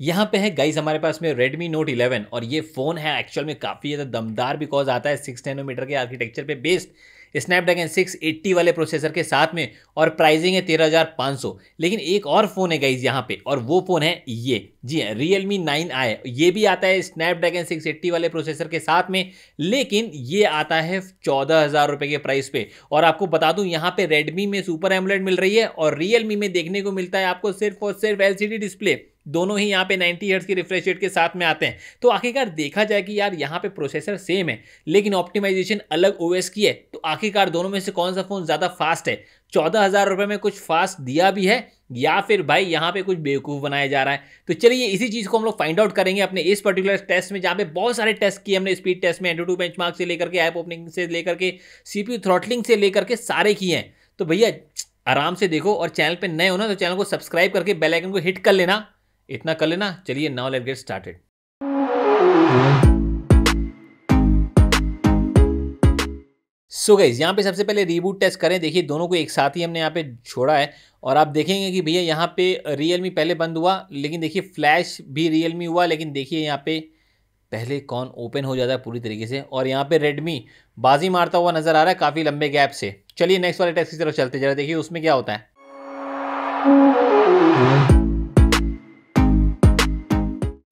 यहाँ पे है गाइस हमारे पास में Redmi Note 11 और ये फ़ोन है एक्चुअल में काफ़ी ज़्यादा दमदार बिकॉज आता है सिक्स नैनोमीटर के आर्किटेक्चर पे बेस्ड स्नैपड्रैगन 680 वाले प्रोसेसर के साथ में और प्राइसिंग है 13,500 लेकिन एक और फ़ोन है गाइज यहाँ पे और वो फ़ोन है ये जी हाँ रियल मी नाइन आई ये भी आता है स्नैपड्रैगन 680 वाले प्रोसेसर के साथ में लेकिन ये आता है चौदह हज़ार रुपये के प्राइस पे और आपको बता दूं यहाँ पे रेडमी में सुपर एमलेट मिल रही है और रियल मी में देखने को मिलता है आपको सिर्फ और सिर्फ एल डिस्प्ले दोनों ही यहाँ पे 90 हर्ट्स की रिफ्रेश रेट के साथ में आते हैं तो आखिरकार देखा जाए कि यार यहाँ पे प्रोसेसर सेम है लेकिन ऑप्टिमाइजेशन अलग ओएस की है तो आखिरकार दोनों में से कौन सा फ़ोन ज़्यादा फास्ट है चौदह हज़ार रुपये में कुछ फास्ट दिया भी है या फिर भाई यहाँ पे कुछ बेवकूफ़ बनाया जा रहा है तो चलिए इसी चीज़ को हम लोग फाइंड आउट करेंगे अपने इस पर्टिकुलर टेस्ट में जहाँ पे बहुत सारे टेस्ट किए हमने स्पीड टेस्ट में एंड्रो टू बेंच से लेकर के ऐप ओपनिंग से लेकर के सीपीयू थ्रॉटलिंग से लेकर के सारे किए हैं तो भैया आराम से देखो और चैनल पर नए हो ना तो चैनल को सब्सक्राइब करके बेलाइकन को हिट कर लेना इतना कर लेना चलिए now let get started so guys यहाँ पे सबसे पहले रीबूट टेस्ट करें देखिए दोनों को एक साथ ही हमने यहाँ पे छोड़ा है और आप देखेंगे कि भैया यहाँ पे रियल पहले बंद हुआ लेकिन देखिए फ्लैश भी रियल हुआ लेकिन देखिए यहाँ पे पहले कौन ओपन हो जाता है पूरी तरीके से और यहाँ पे रेडमी बाजी मारता हुआ नज़र आ रहा है काफ़ी लंबे गैप से चलिए नेक्स्ट वाले टेस्ट की तरफ चलते जरा देखिए उसमें क्या होता है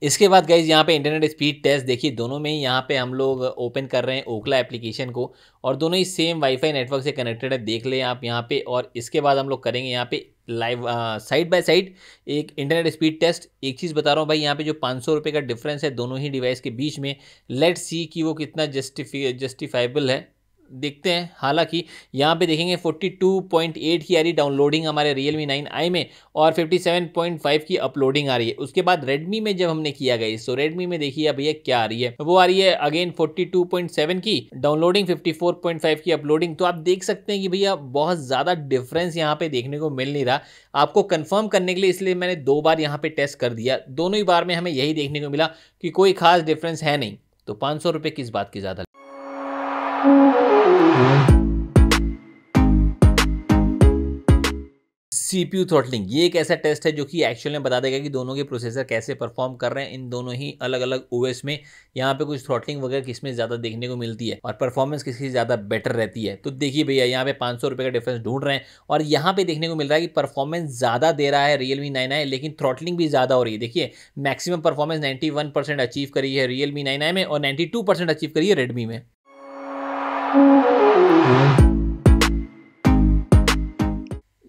इसके बाद गई यहाँ पे इंटरनेट स्पीड टेस्ट देखिए दोनों में ही यहाँ पे हम लोग ओपन कर रहे हैं ओकला एप्लीकेशन को और दोनों ही सेम वाईफाई नेटवर्क से कनेक्टेड है देख लें आप यहाँ पे और इसके बाद हम लोग करेंगे यहाँ पे लाइव साइड बाय साइड एक इंटरनेट स्पीड टेस्ट एक चीज़ बता रहा हूँ भाई यहाँ पे जो पाँच सौ रुपये का डिफरेंस है दोनों ही डिवाइस के बीच में लेट सी कि वो कितना जस्टिफी जस्टिफाइबल है देखते हैं हालांकि यहाँ पे देखेंगे 42.8 की आ रही डाउनलोडिंग हमारे Realme 9i में और 57.5 की अपलोडिंग आ रही है उसके बाद Redmi में जब हमने किया गया सो तो Redmi में देखिए भैया क्या आ रही है वो आ रही है अगेन 42.7 की डाउनलोडिंग 54.5 की अपलोडिंग तो आप देख सकते हैं कि भैया बहुत ज़्यादा डिफरेंस यहाँ पे देखने को मिल नहीं रहा आपको कन्फर्म करने के लिए इसलिए मैंने दो बार यहाँ पर टेस्ट कर दिया दोनों ही बार में हमें यही देखने को मिला कि कोई खास डिफरेंस है नहीं तो पाँच किस बात की ज़्यादा सी पी यू थ्रॉटलिंग ये एक ऐसा टेस्ट है जो कि एक्चुअल में बता देगा कि दोनों के प्रोसेसर कैसे परफॉर्म कर रहे हैं इन दोनों ही अलग अलग ओएस में यहाँ पे कुछ थ्रॉटलिंग वगैरह किसमें ज़्यादा देखने को मिलती है और परफॉर्मेंस किसकी ज़्यादा बेटर रहती है तो देखिए भैया यहाँ पे पाँच सौ का डिफरेंस ढूंढ रहे हैं और यहाँ पे देखने को मिल रहा है कि परफॉर्मेंस ज़्यादा दे रहा है रियल मी नाइन आई लेकिन थ्रॉटलिंग भी ज़्यादा हो रही है देखिए maximum performance ninety one percent achieve करी है रियल मी नाइन आई में और नाइन्टी टू परसेंट अचीव करी है रेडमी में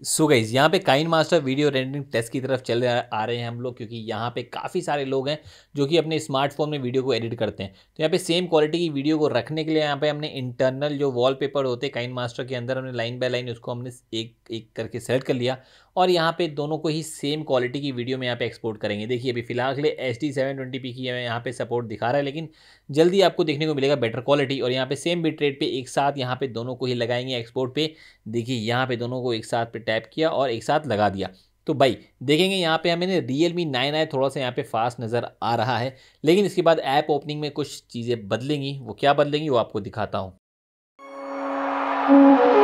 सो गाइज यहाँ पे Kine master video rendering test की तरफ चले आ रहे हैं हम लोग क्योंकि यहाँ पे काफ़ी सारे लोग हैं जो कि अपने स्मार्टफोन में वीडियो को एडिट करते हैं तो यहाँ पे सेम क्वालिटी की वीडियो को रखने के लिए यहाँ पे हमने इंटरनल जो वॉलपेपर होते हैं काइन मास्टर के अंदर हमने लाइन बाय लाइन उसको हमने एक एक करके सेलेक्ट कर लिया और यहाँ पे दोनों को ही सेम क्वालिटी की वीडियो में यहाँ पे एक्सपोर्ट करेंगे देखिए अभी फिलहाल के लिए H D seven twenty P की यहाँ पे सपोर्ट दिखा रहा है लेकिन जल्दी आपको देखने को मिलेगा बेटर क्वालिटी और यहाँ पे सेम बिट रेट पे एक साथ यहाँ पे दोनों को ही लगाएंगे एक्सपोर्ट पे देखिए यहाँ पे दोनों को एक साथ पे टैप किया और एक साथ लगा दिया तो भाई देखेंगे यहाँ पे हमें रियल मी नाइन आई थोड़ा सा यहाँ पे फास्ट नज़र आ रहा है लेकिन इसके बाद ऐप ओपनिंग में कुछ चीज़ें बदलेंगी वो क्या बदलेंगी वो आपको दिखाता हूँ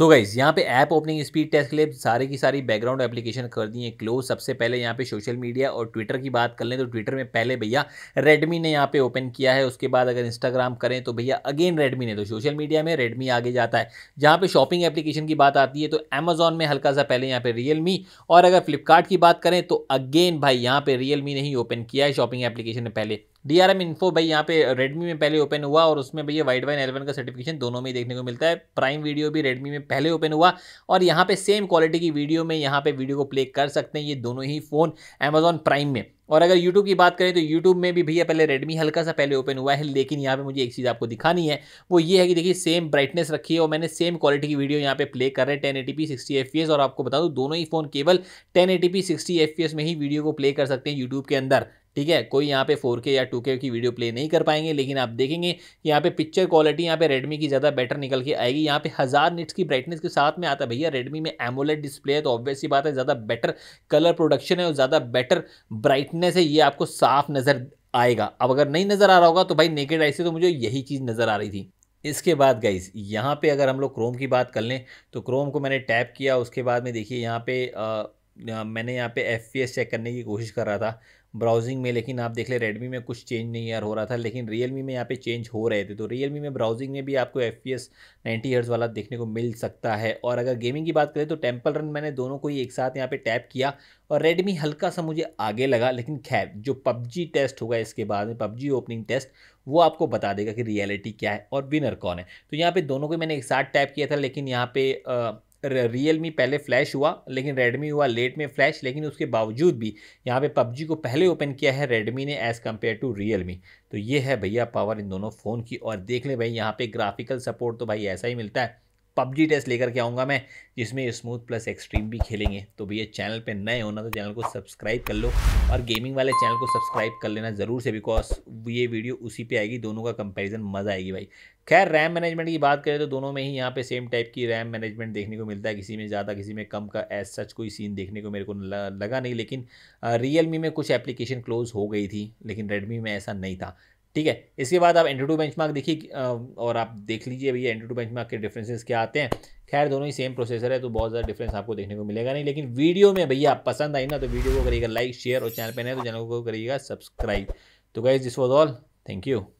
सो गाइज़ यहाँ पे ऐप ओपनिंग स्पीड टेस्ट के लिए सारे की सारी बैकग्राउंड एप्लीकेशन कर दी है क्लोज सबसे पहले यहाँ पे सोशल मीडिया और ट्विटर की बात कर लें तो ट्विटर में पहले भैया रेडमी ने यहाँ पे ओपन किया है उसके बाद अगर इंस्टाग्राम करें तो भैया अगेन रेडमी ने तो सोशल मीडिया में रेडमी आगे जाता है जहाँ पर शॉपिंग एप्लीकेशन की बात आती है तो अमेजोन में हल्का सा पहले यहाँ पे रियलमी और अगर फ्लिपकार्ट की बात करें तो अगेन भाई यहाँ पे रियलमी ने ही ओपन किया है शॉपिंग एप्लीकेशन ने पहले डी आर एम इन्फो भाई यहाँ पे रेडमी में पहले ओपन हुआ और उसमें भैया वाइड वाइन एलेवन का सर्टिफिकेशन दोनों में देखने को मिलता है प्राइम वीडियो भी रेडमी में पहले ओपन हुआ और यहाँ पे सेम क्वालिटी की वीडियो में यहाँ पे वीडियो को प्ले कर सकते हैं ये दोनों ही फ़ोन अमेजोन प्राइम में और अगर YouTube की बात करें तो YouTube में भी भैया पहले Redmi हल्का सा पहले ओपन हुआ है लेकिन यहाँ पे मुझे एक चीज़ आपको दिखानी है वो ये है कि देखिए सेम ब्राइटनेस रखी है और मैंने सेम क्वालिटी की वीडियो यहाँ पे प्ले कर रहे हैं ten eighty P sixty F और आपको बता दूँ दोनों ही फ़ोन केवल ten eighty P sixty F में ही वीडियो को प्ले कर सकते हैं यूट्यूब के अंदर ठीक है कोई यहाँ पे 4K या 2K की वीडियो प्ले नहीं कर पाएंगे लेकिन आप देखेंगे कि यहाँ पे पिक्चर क्वालिटी यहाँ पे रेडमी की ज़्यादा बेटर निकल के आएगी यहाँ पे हज़ार निट्स की ब्राइटनेस के साथ में आता है भैया रेडमी में एमोलेट डिस्प्ले है तो ऑब्वियसली बात है ज़्यादा बेटर कलर प्रोडक्शन है और ज़्यादा बेटर ब्राइटनेस है ये आपको साफ नज़र आएगा अब अगर नहीं नज़र आ रहा होगा तो भाई नेकेड आई से तो मुझे यही चीज़ नज़र आ रही थी इसके बाद गाइज यहाँ पे अगर हम लोग क्रोम की बात कर लें तो क्रोम को मैंने टैप किया उसके बाद में देखिए यहाँ पे मैंने यहाँ पे एफ चेक करने की कोशिश कर रहा था ब्राउजिंग में लेकिन आप देख ले रेडमी में कुछ चेंज नहीं यार हो रहा था लेकिन रियल में यहाँ पे चेंज हो रहे थे तो रियल में ब्राउजिंग में भी आपको एफ पी एस नाइन्टी वाला देखने को मिल सकता है और अगर गेमिंग की बात करें तो टेम्पल रन मैंने दोनों को ही एक साथ यहाँ पे टैप किया और रेडमी हल्का सा मुझे आगे लगा लेकिन खैर जो पबजी टेस्ट होगा इसके बाद में पबजी ओपनिंग टेस्ट वो आपको बता देगा कि रियलिटी क्या है और विनर कौन है तो यहाँ पर दोनों को मैंने एक साथ टैप किया था लेकिन यहाँ पर रियल मी पहले फ्लैश हुआ लेकिन रेडमी हुआ लेट में फ्लैश लेकिन उसके बावजूद भी यहाँ पे पबजी को पहले ओपन किया है रेडमी ने as compare to Realme तो ये है भैया पावर इन दोनों फ़ोन की और देख लें भाई यहाँ पे ग्राफिकल सपोर्ट तो भाई ऐसा ही मिलता है पबजी टेस्ट लेकर के आऊँगा मैं जिसमें स्मूथ प्लस एक्सट्रीम भी खेलेंगे तो भैया चैनल पे नए होना तो चैनल को सब्सक्राइब कर लो और गेमिंग वाले चैनल को सब्सक्राइब कर लेना ज़रूर से बिकॉज ये वीडियो उसी पे आएगी दोनों का कंपैरिजन मज़ा आएगी भाई खैर रैम मैनेजमेंट की बात करें तो दोनों में ही यहाँ पे सेम टाइप की रैम मैनेजमेंट देखने को मिलता है किसी में ज़्यादा किसी में कम का एज सच कोई सीन देखने को मेरे को लगा नहीं लेकिन रियल मी में कुछ एप्लीकेशन क्लोज़ हो गई थी लेकिन रेडमी में ऐसा नहीं था ठीक है इसके बाद आप एंटी टू मार्क देखिए और आप देख लीजिए भैया एंटी टू मार्क के डिफ्रेंसेज क्या आते हैं खैर दोनों ही सेम प्रोसेसर है तो बहुत ज़्यादा डिफरेंस आपको देखने को मिलेगा नहीं लेकिन वीडियो में भैया आप पसंद आई ना तो वीडियो को करिएगा लाइक शेयर और चैनल पर नहीं तो चैनल को करिएगा सब्सक्राइब तो guys this was all thank you